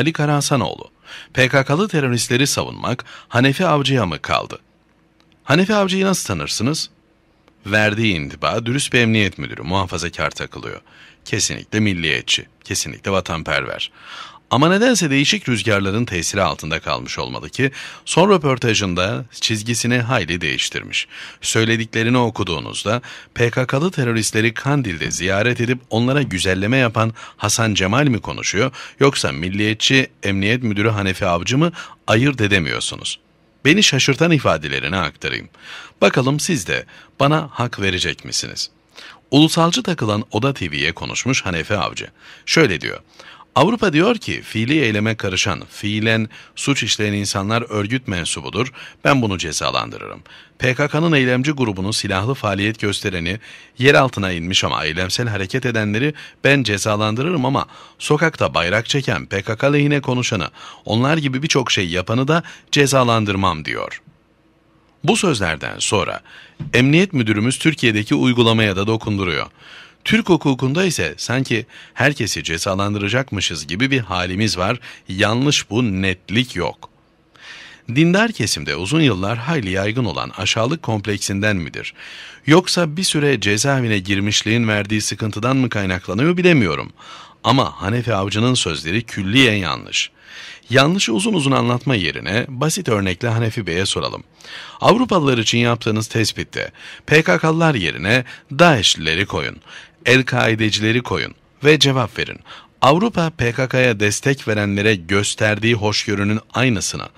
Ali Karahsanoğlu, PKK'lı teröristleri savunmak Hanefi Avcı'ya mı kaldı? Hanefi Avcı'yı nasıl tanırsınız? Verdiği indiba dürüst bir emniyet müdürü muhafazakar takılıyor. Kesinlikle milliyetçi, kesinlikle vatanperver. Ama nedense değişik rüzgarların tesiri altında kalmış olmalı ki son röportajında çizgisini hayli değiştirmiş. Söylediklerini okuduğunuzda PKK'lı teröristleri Kandil'de ziyaret edip onlara güzelleme yapan Hasan Cemal mi konuşuyor yoksa milliyetçi emniyet müdürü Hanefi Avcı mı ayırt edemiyorsunuz. Beni şaşırtan ifadelerini aktarayım. Bakalım siz de bana hak verecek misiniz?'' Ulusalcı takılan Oda TV'ye konuşmuş Hanefe Avcı. Şöyle diyor. Avrupa diyor ki fiili eyleme karışan, fiilen suç işleyen insanlar örgüt mensubudur, ben bunu cezalandırırım. PKK'nın eylemci grubunun silahlı faaliyet göstereni, yer altına inmiş ama eylemsel hareket edenleri ben cezalandırırım ama sokakta bayrak çeken, PKK lehine konuşanı, onlar gibi birçok şey yapanı da cezalandırmam diyor. Bu sözlerden sonra emniyet müdürümüz Türkiye'deki uygulamaya da dokunduruyor. Türk hukukunda ise sanki herkesi cezalandıracakmışız gibi bir halimiz var. Yanlış bu netlik yok. Dindar kesimde uzun yıllar hayli yaygın olan aşağılık kompleksinden midir? Yoksa bir süre cezaevine girmişliğin verdiği sıkıntıdan mı kaynaklanıyor bilemiyorum. Ama Hanefi Avcı'nın sözleri külliyen yanlış. Yanlışı uzun uzun anlatma yerine basit örnekle Hanefi Bey'e soralım. Avrupalılar için yaptığınız tespitte PKK'lar yerine DAEŞ'lileri koyun. El-Kaidecileri koyun ve cevap verin. Avrupa PKK'ya destek verenlere gösterdiği hoşgörünün aynısını,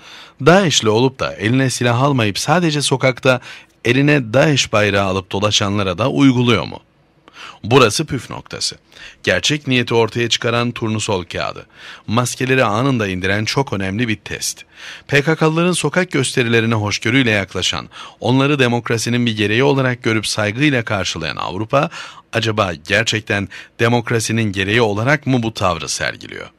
DAEŞ'li olup da eline silah almayıp sadece sokakta eline DAEŞ bayrağı alıp dolaşanlara da uyguluyor mu?'' Burası püf noktası. Gerçek niyeti ortaya çıkaran turnusol kağıdı. Maskeleri anında indiren çok önemli bir test. PKK'lıların sokak gösterilerine hoşgörüyle yaklaşan, onları demokrasinin bir gereği olarak görüp saygıyla karşılayan Avrupa, acaba gerçekten demokrasinin gereği olarak mı bu tavrı sergiliyor?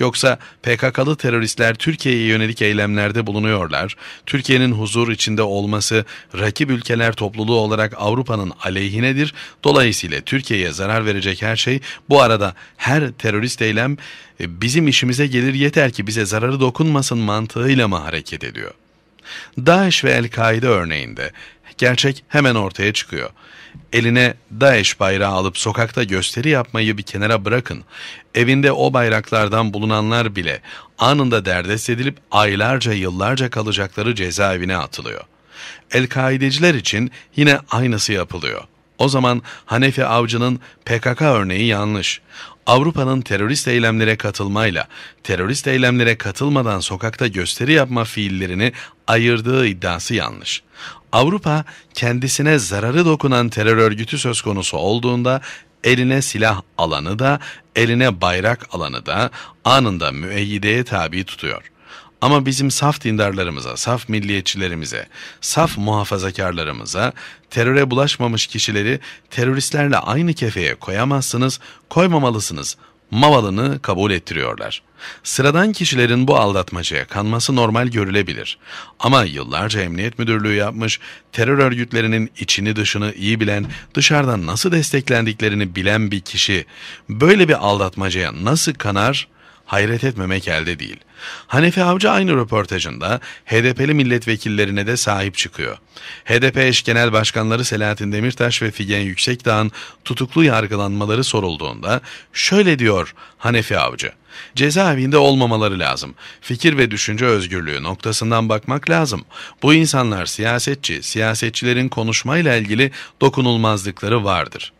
Yoksa PKK'lı teröristler Türkiye'ye yönelik eylemlerde bulunuyorlar. Türkiye'nin huzur içinde olması rakip ülkeler topluluğu olarak Avrupa'nın aleyhinedir. Dolayısıyla Türkiye'ye zarar verecek her şey bu arada her terörist eylem e, bizim işimize gelir yeter ki bize zararı dokunmasın mantığıyla mı hareket ediyor? DAEŞ ve El-Kaide örneğinde gerçek hemen ortaya çıkıyor. Eline DAEŞ bayrağı alıp sokakta gösteri yapmayı bir kenara bırakın. Evinde o bayraklardan bulunanlar bile anında derdest edilip aylarca yıllarca kalacakları cezaevine atılıyor. El-Kaideciler için yine aynısı yapılıyor. O zaman Hanefi Avcı'nın PKK örneği yanlış. Avrupa'nın terörist eylemlere katılmayla, terörist eylemlere katılmadan sokakta gösteri yapma fiillerini ayırdığı iddiası yanlış. Avrupa kendisine zararı dokunan terör örgütü söz konusu olduğunda eline silah alanı da eline bayrak alanı da anında müeyyideye tabi tutuyor. Ama bizim saf dindarlarımıza, saf milliyetçilerimize, saf muhafazakarlarımıza teröre bulaşmamış kişileri teröristlerle aynı kefeye koyamazsınız, koymamalısınız Mavalını kabul ettiriyorlar. Sıradan kişilerin bu aldatmacaya kanması normal görülebilir. Ama yıllarca emniyet müdürlüğü yapmış, terör örgütlerinin içini dışını iyi bilen, dışarıdan nasıl desteklendiklerini bilen bir kişi böyle bir aldatmacaya nasıl kanar hayret etmemek elde değil. Hanefi Avcı aynı röportajında HDP'li milletvekillerine de sahip çıkıyor. HDP eş genel başkanları Selahattin Demirtaş ve Figen Yüksekdağ'ın tutuklu yargılanmaları sorulduğunda şöyle diyor Hanefi Avcı. Cezaevinde olmamaları lazım. Fikir ve düşünce özgürlüğü noktasından bakmak lazım. Bu insanlar siyasetçi, siyasetçilerin konuşmayla ilgili dokunulmazlıkları vardır.''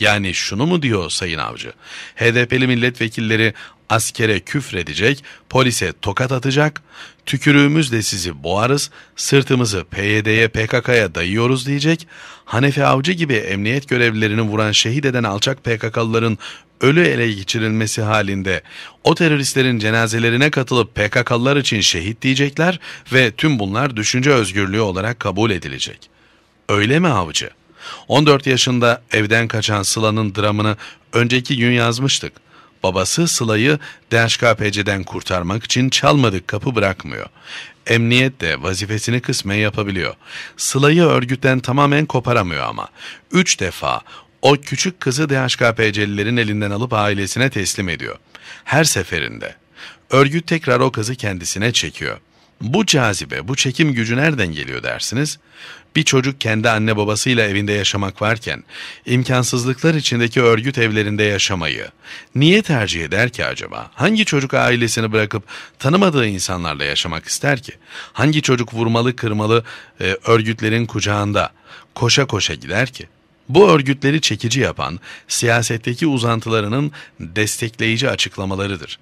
Yani şunu mu diyor Sayın Avcı? HDP'li milletvekilleri askere küfredecek, polise tokat atacak, tükürüğümüzle sizi boğarız, sırtımızı PYD'ye PKK'ya dayıyoruz diyecek, Hanefi Avcı gibi emniyet görevlilerini vuran şehit eden alçak PKK'lıların ölü ele geçirilmesi halinde o teröristlerin cenazelerine katılıp PKK'lılar için şehit diyecekler ve tüm bunlar düşünce özgürlüğü olarak kabul edilecek. Öyle mi Avcı?'' 14 yaşında evden kaçan Sıla'nın dramını önceki gün yazmıştık. Babası Sıla'yı DHKPC'den kurtarmak için çalmadık kapı bırakmıyor. Emniyet de vazifesini kısmen yapabiliyor. Sıla'yı örgütten tamamen koparamıyor ama. Üç defa o küçük kızı DHKPC'lilerin elinden alıp ailesine teslim ediyor. Her seferinde. Örgüt tekrar o kızı kendisine çekiyor. Bu cazibe, bu çekim gücü nereden geliyor dersiniz? Bir çocuk kendi anne babasıyla evinde yaşamak varken imkansızlıklar içindeki örgüt evlerinde yaşamayı niye tercih eder ki acaba? Hangi çocuk ailesini bırakıp tanımadığı insanlarla yaşamak ister ki? Hangi çocuk vurmalı kırmalı e, örgütlerin kucağında koşa koşa gider ki? Bu örgütleri çekici yapan siyasetteki uzantılarının destekleyici açıklamalarıdır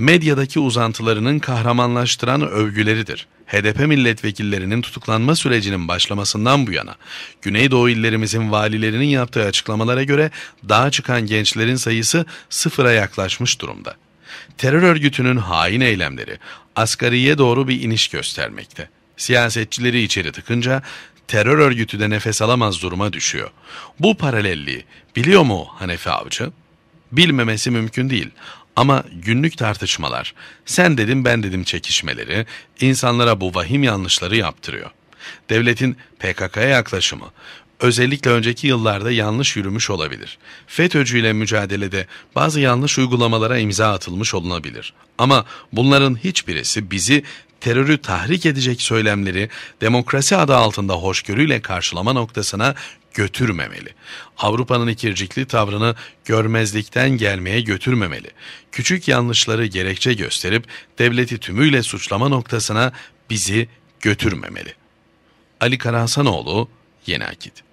medyadaki uzantılarının kahramanlaştıran övgüleridir. HDP milletvekillerinin tutuklanma sürecinin başlamasından bu yana Güneydoğu illerimizin valilerinin yaptığı açıklamalara göre dağa çıkan gençlerin sayısı sıfıra yaklaşmış durumda. Terör örgütünün hain eylemleri asgariye doğru bir iniş göstermekte. Siyasetçileri içeri tıkınca terör örgütü de nefes alamaz duruma düşüyor. Bu paralelliği biliyor mu Hanefi Avcı? Bilmemesi mümkün değil. Ama günlük tartışmalar, sen dedim ben dedim çekişmeleri insanlara bu vahim yanlışları yaptırıyor. Devletin PKK'ya yaklaşımı, özellikle önceki yıllarda yanlış yürümüş olabilir. FETÖ'cü ile mücadelede bazı yanlış uygulamalara imza atılmış olunabilir. Ama bunların hiçbirisi bizi terörü tahrik edecek söylemleri demokrasi adı altında hoşgörüyle karşılama noktasına götürmemeli. Avrupa'nın ikircikli tavrını görmezlikten gelmeye götürmemeli. Küçük yanlışları gerekçe gösterip devleti tümüyle suçlama noktasına bizi götürmemeli. Ali Karahsanoğlu, Yeni Akit